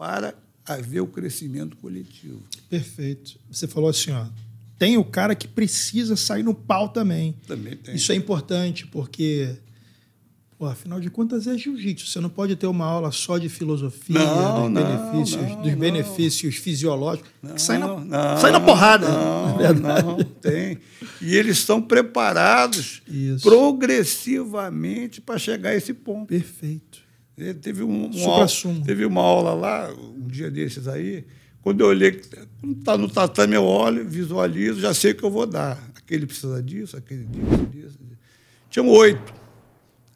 para haver o crescimento coletivo. Perfeito. Você falou assim, ó, tem o cara que precisa sair no pau também. Também tem. Isso é importante, porque Pô, afinal de contas é jiu-jitsu. Você não pode ter uma aula só de filosofia, não, dos, não, benefícios, não, dos benefícios fisiológicos. sai, na, sai na porrada. Não, na é não tem. E eles estão preparados Isso. progressivamente para chegar a esse ponto. Perfeito teve, um, um aula, teve uma aula lá, um dia desses aí, quando eu olhei, quando está no tatame, eu olho, visualizo, já sei o que eu vou dar. Aquele precisa disso, aquele disso, disso. Tinham oito.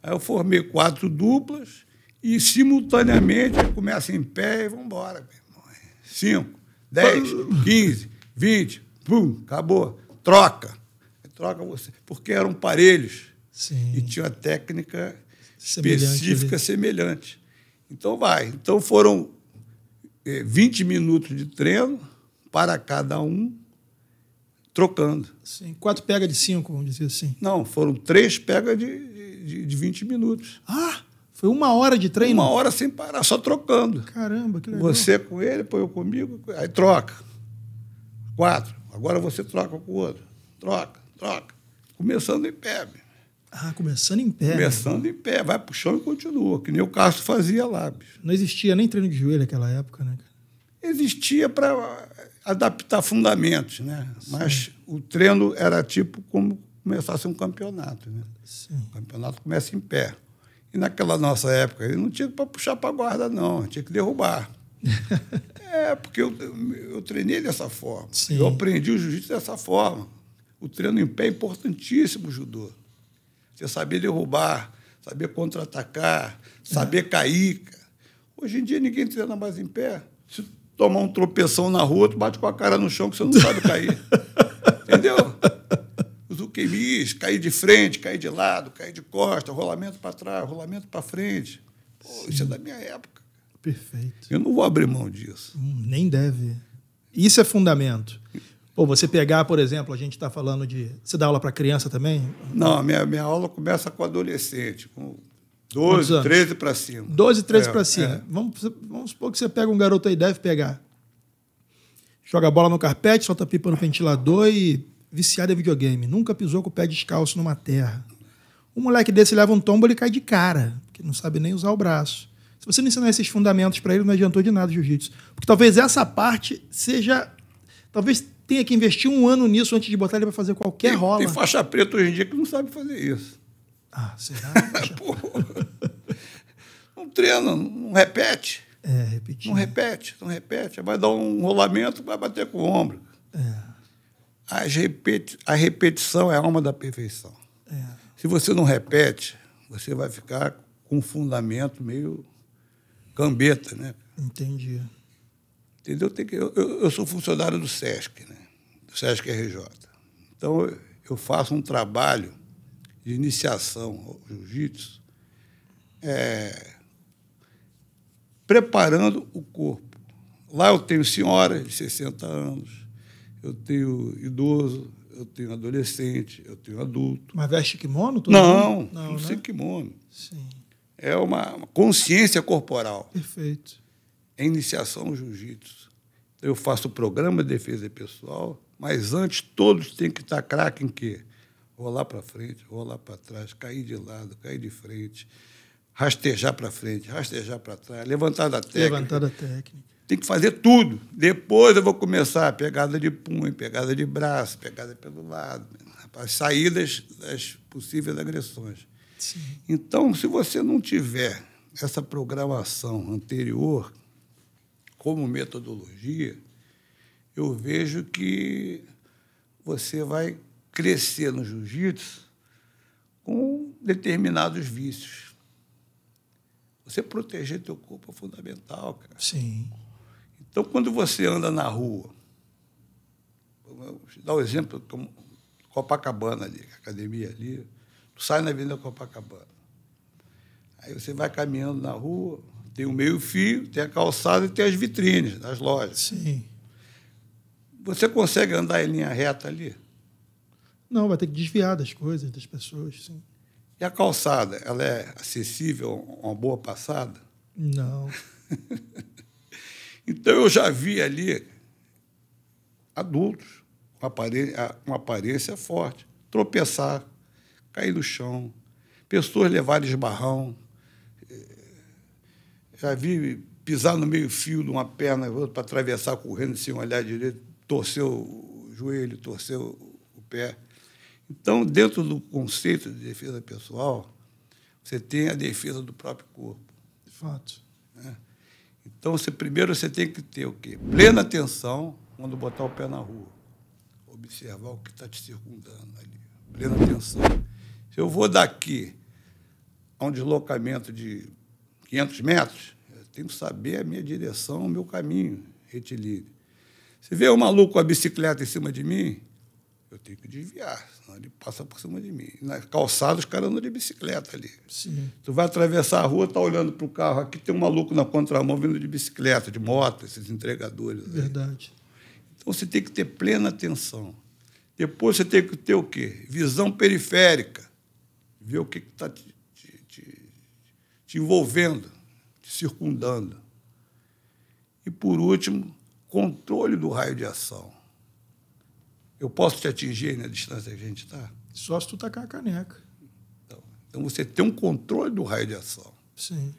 Aí eu formei quatro duplas e, simultaneamente, começa em pé e vamos embora. Cinco, dez, ah. quinze, vinte, pum, acabou. Troca. Troca você. Porque eram parelhos. Sim. E tinha a técnica específica semelhante. Então vai. Então foram é, 20 minutos de treino para cada um, trocando. Sim, quatro pegas de cinco, vamos dizer assim. Não, foram três pegas de, de, de 20 minutos. Ah! Foi uma hora de treino? Uma hora sem parar, só trocando. Caramba, que legal. Você com ele, põe eu comigo, aí troca. Quatro. Agora você troca com o outro. Troca, troca. Começando em pé. Meu. Ah, começando em pé. Né? Começando né? em pé, vai pro chão e continua, que nem o Castro fazia lá. Bicho. Não existia nem treino de joelho naquela época, né? Existia para adaptar fundamentos, né? Sim. Mas o treino era tipo como começasse um campeonato, né? Sim. O campeonato começa em pé. E naquela nossa época, ele não tinha para puxar para guarda, não, tinha que derrubar. é, porque eu, eu treinei dessa forma. Sim. Eu aprendi o jiu-jitsu dessa forma. O treino em pé é importantíssimo, judô. Você saber derrubar, saber contra-atacar, saber cair. Hoje em dia ninguém treina mais em pé. Se tomar um tropeção na rua, tu bate com a cara no chão que você não sabe cair. Entendeu? Os uquemis, cair de frente, cair de lado, cair de costa, rolamento para trás, rolamento para frente. Pô, isso é da minha época. Perfeito. Eu não vou abrir mão disso. Hum, nem deve. Isso é fundamento. Ou você pegar, por exemplo, a gente está falando de. Você dá aula para criança também? Não, minha, minha aula começa com adolescente, com 12, 13 para cima. 12, 13 é, para cima. É. Vamos, vamos supor que você pega um garoto aí, deve pegar. Joga bola no carpete, solta pipa no ventilador e viciado em videogame. Nunca pisou com o pé descalço numa terra. Um moleque desse leva um tombo, e cai de cara, porque não sabe nem usar o braço. Se você não ensinar esses fundamentos para ele, não adiantou de nada jiu-jitsu. Porque talvez essa parte seja. Talvez tem que investir um ano nisso antes de botar ele para fazer qualquer tem, rola. Tem faixa preta hoje em dia que não sabe fazer isso. Ah, será? não treina, não repete. É, repetir. Não repete, não repete. Vai dar um rolamento, vai bater com o ombro. É. As repeti a repetição é a alma da perfeição. É. Se você não repete, você vai ficar com um fundamento meio cambeta né? Entendi. Entendeu? Eu, eu, eu, sou funcionário do SESC, né? do SESC RJ. Então, eu faço um trabalho de iniciação ao jiu-jitsu, é, preparando o corpo. Lá eu tenho senhoras de 60 anos, eu tenho idoso, eu tenho adolescente, eu tenho adulto. Mas veste kimono? Todo não, mundo? não, não né? sei kimono. Sim. É uma consciência corporal. Perfeito é iniciação jiu-jitsu. Eu faço o programa de defesa pessoal, mas antes todos têm que estar craque em quê? Rolar para frente, rolar para trás, cair de lado, cair de frente, rastejar para frente, rastejar para trás, levantar da técnica. Levantar da técnica. Tem que fazer tudo. Depois eu vou começar a pegada de punho, pegada de braço, pegada pelo lado, as saídas das possíveis agressões. Sim. Então, se você não tiver essa programação anterior, como metodologia, eu vejo que você vai crescer no jiu-jitsu com determinados vícios. Você proteger teu corpo é fundamental, cara. Sim. Então, quando você anda na rua, vou te dar um exemplo, Copacabana ali, academia ali, tu sai na Avenida Copacabana. Aí você vai caminhando na rua, tem o meio-fio, tem a calçada e tem as vitrines das lojas. Sim. Você consegue andar em linha reta ali? Não, vai ter que desviar das coisas, das pessoas, sim. E a calçada, ela é acessível a uma boa passada? Não. então eu já vi ali adultos com aparência, ah, uma aparência forte tropeçar, cair no chão, pessoas levarem esbarrão, já vi pisar no meio-fio de uma perna para atravessar correndo sem olhar direito, torceu o joelho, torceu o pé. Então, dentro do conceito de defesa pessoal, você tem a defesa do próprio corpo. De fato. Né? Então, você, primeiro você tem que ter o quê? Plena atenção quando botar o pé na rua. Observar o que está te circundando ali. Plena atenção. Se eu vou daqui a um deslocamento de 500 metros, eu tenho que saber a minha direção, o meu caminho, retilíneo. Se vê um maluco com a bicicleta em cima de mim, eu tenho que desviar, senão ele passa por cima de mim. Na calçada, os caras andam de bicicleta ali. Sim. Tu vai atravessar a rua, tá olhando para o carro, aqui tem um maluco na contramão vindo de bicicleta, de moto, esses entregadores. Verdade. Aí. Então você tem que ter plena atenção. Depois você tem que ter o quê? Visão periférica. Ver o que está te envolvendo, te circundando. E por último, controle do raio de ação. Eu posso te atingir na distância que a gente está? Só se tu tacar a caneca. Então, então você tem um controle do raio de ação. Sim.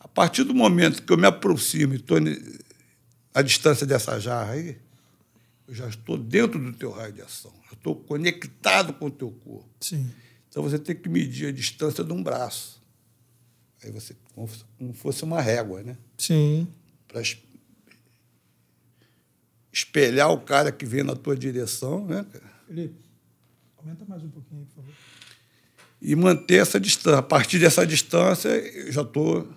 A partir do momento que eu me aproximo e estou à distância dessa jarra aí, eu já estou dentro do teu raio de ação. Eu estou conectado com o teu corpo. Sim. Então você tem que medir a distância de um braço. Aí você, como fosse uma régua, né? Sim. Para espelhar o cara que vem na tua direção, né, cara? Felipe, aumenta mais um pouquinho, por favor. E manter essa distância. A partir dessa distância, eu já estou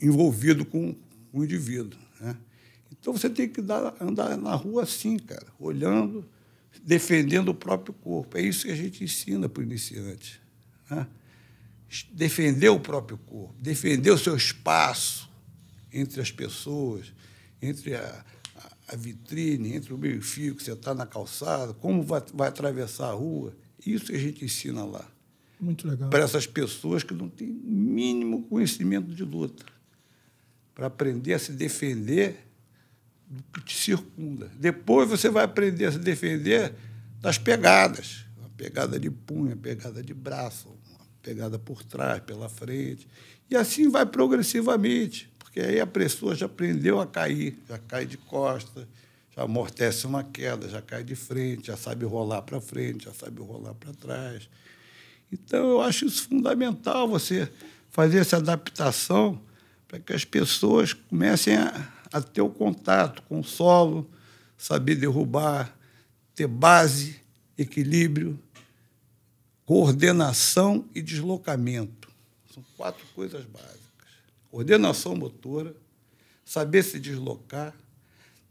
envolvido com o indivíduo, né? Então você tem que dar, andar na rua assim, cara, olhando, defendendo o próprio corpo. É isso que a gente ensina para o iniciante. Né? defender o próprio corpo, defender o seu espaço entre as pessoas, entre a, a vitrine, entre o meio-fio que você está na calçada, como vai, vai atravessar a rua. Isso a gente ensina lá. Muito legal. Para essas pessoas que não têm mínimo conhecimento de luta. Para aprender a se defender do que te circunda. Depois você vai aprender a se defender das pegadas. A pegada de punho, a pegada de braço, pegada por trás, pela frente. E assim vai progressivamente, porque aí a pessoa já aprendeu a cair, já cai de costas, já amortece uma queda, já cai de frente, já sabe rolar para frente, já sabe rolar para trás. Então, eu acho isso fundamental, você fazer essa adaptação para que as pessoas comecem a, a ter o contato com o solo, saber derrubar, ter base, equilíbrio, coordenação e deslocamento. São quatro coisas básicas. Coordenação motora, saber se deslocar,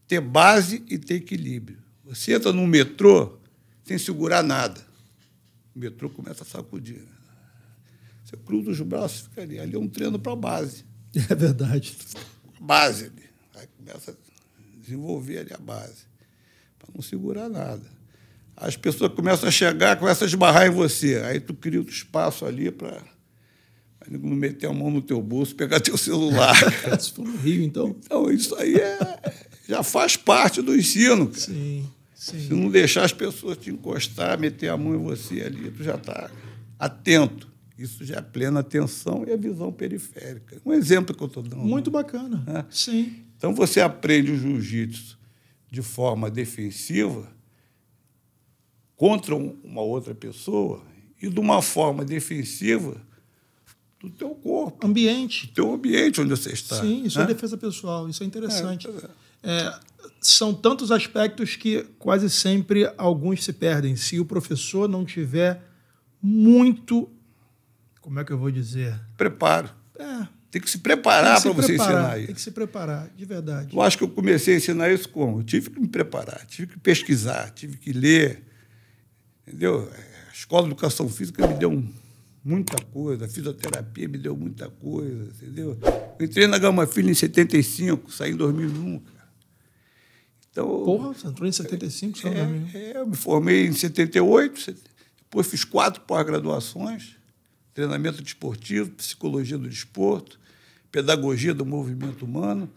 ter base e ter equilíbrio. Você entra no metrô sem segurar nada. O metrô começa a sacudir. Você cruza os braços, fica ali. Ali é um treino para a base. É verdade. Base ali. Aí começa a desenvolver ali a base, para não segurar nada as pessoas começam a chegar, começam a esbarrar em você. Aí tu cria outro espaço ali para não meter a mão no teu bolso, pegar teu celular. Isso foi no Rio, então. Então, isso aí é, já faz parte do ensino. Cara. Sim, sim. Se não deixar as pessoas te encostar, meter a mão em você ali, tu já está atento. Isso já é plena atenção e a visão periférica. Um exemplo que eu estou dando. Muito bacana. Né? Sim. Então, você aprende o jiu-jitsu de forma defensiva contra uma outra pessoa e de uma forma defensiva do teu corpo. Ambiente. Do teu ambiente onde você está. Sim, isso é né? é defesa pessoal, isso é interessante. É, é, é. são tantos aspectos que quase sempre alguns se perdem. Se o professor não tiver muito, como é que eu vou dizer? Preparo. É. Tem que se preparar para você preparar, ensinar isso. Tem que se preparar, de verdade. Eu acho que eu comecei a ensinar isso como? Eu tive que me preparar, tive que pesquisar, tive que ler, Entendeu? A escola de educação física me deu muita coisa, a fisioterapia me deu muita coisa, entendeu? Eu entrei na Gama Filha em 75, saí em 2001, cara. Então, Porra, você entrou em 75, saiu é, em é, eu me formei em 78, depois fiz quatro pós-graduações, treinamento desportivo, psicologia do desporto, pedagogia do movimento humano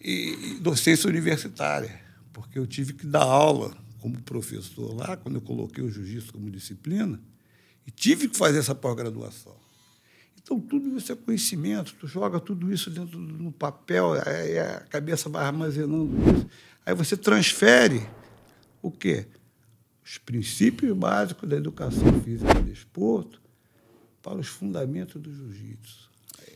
e, e docência universitária, porque eu tive que dar aula como professor lá, quando eu coloquei o jiu-jitsu como disciplina, e tive que fazer essa pós-graduação. Então, tudo isso é conhecimento, tu joga tudo isso dentro do papel, aí a cabeça vai armazenando isso. Aí você transfere o quê? Os princípios básicos da educação física e desporto para os fundamentos do jiu-jitsu.